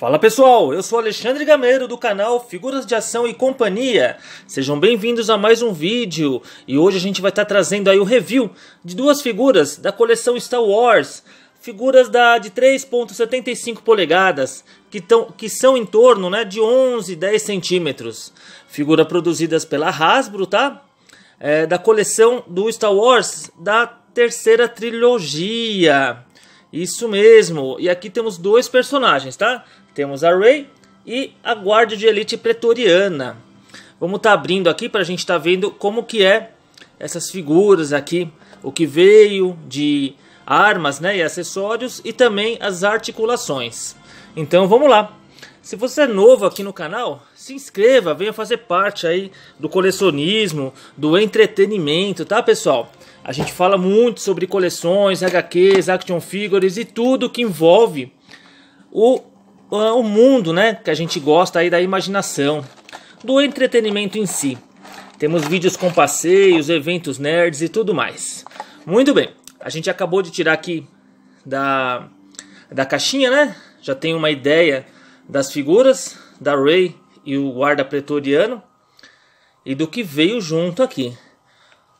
Fala pessoal, eu sou Alexandre Gameiro do canal Figuras de Ação e Companhia. Sejam bem-vindos a mais um vídeo e hoje a gente vai estar tá trazendo aí o review de duas figuras da coleção Star Wars, figuras da de 3.75 polegadas que, tão, que são em torno né, de 11, 10 centímetros. Figura produzidas pela Hasbro, tá? É, da coleção do Star Wars da terceira trilogia. Isso mesmo. E aqui temos dois personagens, tá? Temos a Ray e a Guarda de Elite Pretoriana. Vamos estar tá abrindo aqui para a gente estar tá vendo como que é essas figuras aqui, o que veio de armas né, e acessórios e também as articulações. Então vamos lá. Se você é novo aqui no canal, se inscreva, venha fazer parte aí do colecionismo, do entretenimento, tá pessoal? A gente fala muito sobre coleções, HQs, action figures e tudo que envolve o ah, o mundo, né, que a gente gosta aí da imaginação, do entretenimento em si. Temos vídeos com passeios, eventos nerds e tudo mais. Muito bem, a gente acabou de tirar aqui da, da caixinha, né? Já tem uma ideia das figuras da Ray e o guarda pretoriano e do que veio junto aqui.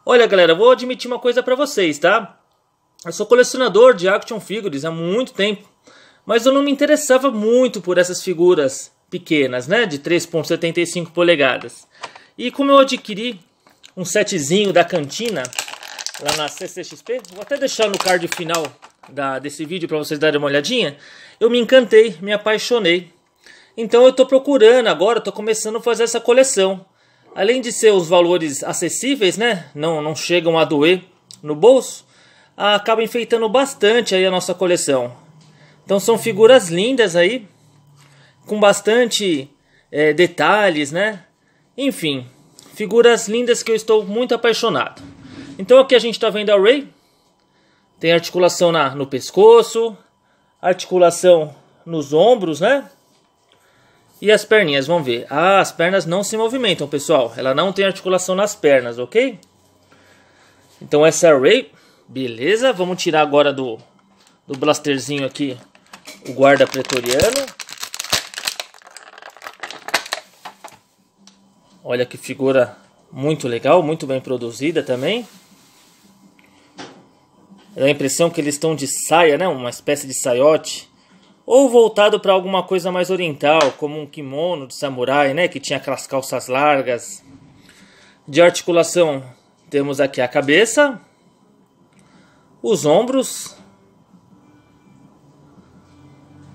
Olha, galera, vou admitir uma coisa para vocês, tá? Eu sou colecionador de action figures há muito tempo mas eu não me interessava muito por essas figuras pequenas, né, de 3.75 polegadas. E como eu adquiri um setzinho da cantina lá na CCXP, vou até deixar no card final da, desse vídeo para vocês darem uma olhadinha, eu me encantei, me apaixonei. Então eu estou procurando agora, estou começando a fazer essa coleção. Além de ser os valores acessíveis, né, não, não chegam a doer no bolso, acaba enfeitando bastante aí a nossa coleção. Então são figuras lindas aí, com bastante é, detalhes, né? Enfim, figuras lindas que eu estou muito apaixonado. Então aqui a gente está vendo a Ray. Tem articulação na, no pescoço, articulação nos ombros, né? E as perninhas, vamos ver. Ah, as pernas não se movimentam, pessoal. Ela não tem articulação nas pernas, ok? Então essa é a Ray, beleza? Vamos tirar agora do, do blasterzinho aqui o guarda pretoriano. Olha que figura muito legal, muito bem produzida também. Dá a impressão que eles estão de saia, né? Uma espécie de saiote. Ou voltado para alguma coisa mais oriental, como um kimono de samurai, né? Que tinha aquelas calças largas. De articulação, temos aqui a cabeça, os ombros,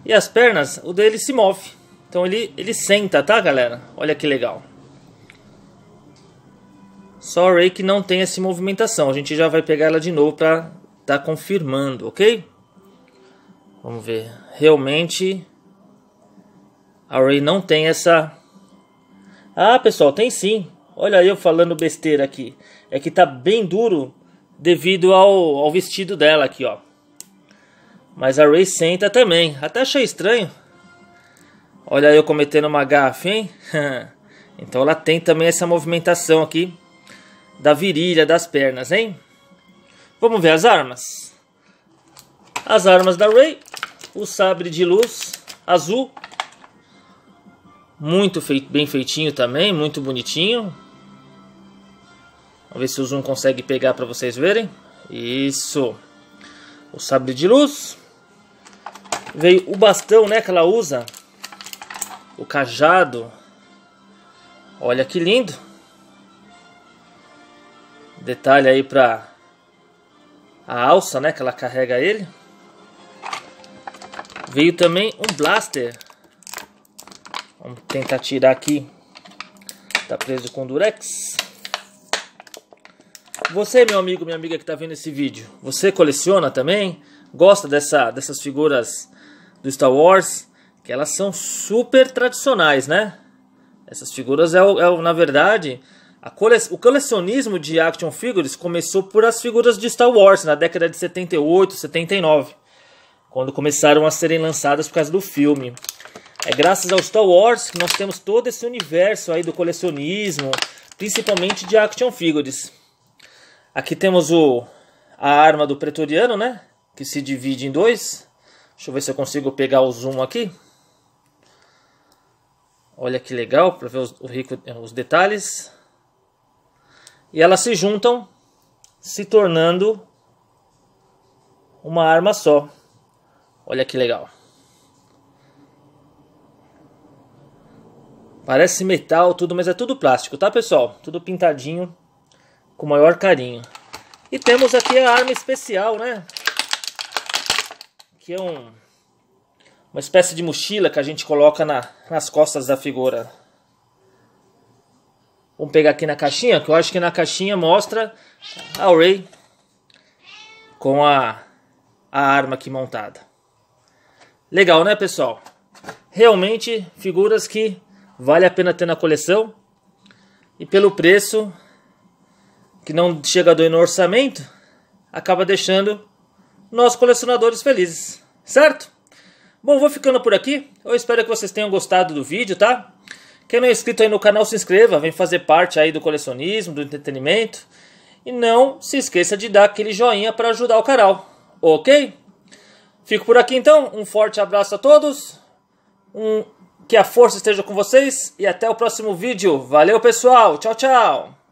e as pernas, o dele se move. Então ele, ele senta, tá, galera? Olha que legal. Só a Ray que não tem essa movimentação. A gente já vai pegar ela de novo para tá confirmando, ok? Vamos ver. Realmente, a Ray não tem essa... Ah, pessoal, tem sim. Olha eu falando besteira aqui. É que tá bem duro devido ao, ao vestido dela aqui, ó. Mas a Ray senta também. Até achei estranho. Olha eu cometendo uma gafe, hein? então ela tem também essa movimentação aqui da virilha, das pernas, hein? Vamos ver as armas. As armas da Ray. O sabre de luz azul. Muito feito, bem feitinho também, muito bonitinho. Vamos ver se o zoom consegue pegar para vocês verem. Isso. O sabre de luz. Veio o bastão, né, que ela usa. O cajado. Olha que lindo. Detalhe aí pra a alça, né, que ela carrega ele. Veio também um blaster. Vamos tentar tirar aqui. Tá preso com durex. Você, meu amigo, minha amiga que está vendo esse vídeo, você coleciona também? Gosta dessa, dessas figuras do Star Wars, que elas são super tradicionais, né? Essas figuras é, é na verdade, cole... o colecionismo de action figures começou por as figuras de Star Wars na década de 78, 79, quando começaram a serem lançadas por causa do filme. É graças ao Star Wars que nós temos todo esse universo aí do colecionismo, principalmente de action figures. Aqui temos o a arma do pretoriano, né? Que se divide em dois. Deixa eu ver se eu consigo pegar o zoom aqui. Olha que legal para ver os, rico, eh, os detalhes. E elas se juntam, se tornando uma arma só. Olha que legal. Parece metal tudo, mas é tudo plástico, tá pessoal? Tudo pintadinho, com maior carinho. E temos aqui a arma especial, né? que é um, uma espécie de mochila que a gente coloca na, nas costas da figura. Vamos pegar aqui na caixinha, que eu acho que na caixinha mostra a Ray com a, a arma aqui montada. Legal, né, pessoal? Realmente figuras que vale a pena ter na coleção. E pelo preço, que não chega a doer no orçamento, acaba deixando nós colecionadores felizes, certo? Bom, vou ficando por aqui. Eu espero que vocês tenham gostado do vídeo, tá? Quem não é inscrito aí no canal, se inscreva, vem fazer parte aí do colecionismo, do entretenimento. E não se esqueça de dar aquele joinha para ajudar o canal, ok? Fico por aqui então, um forte abraço a todos, um... que a força esteja com vocês e até o próximo vídeo. Valeu pessoal, tchau, tchau!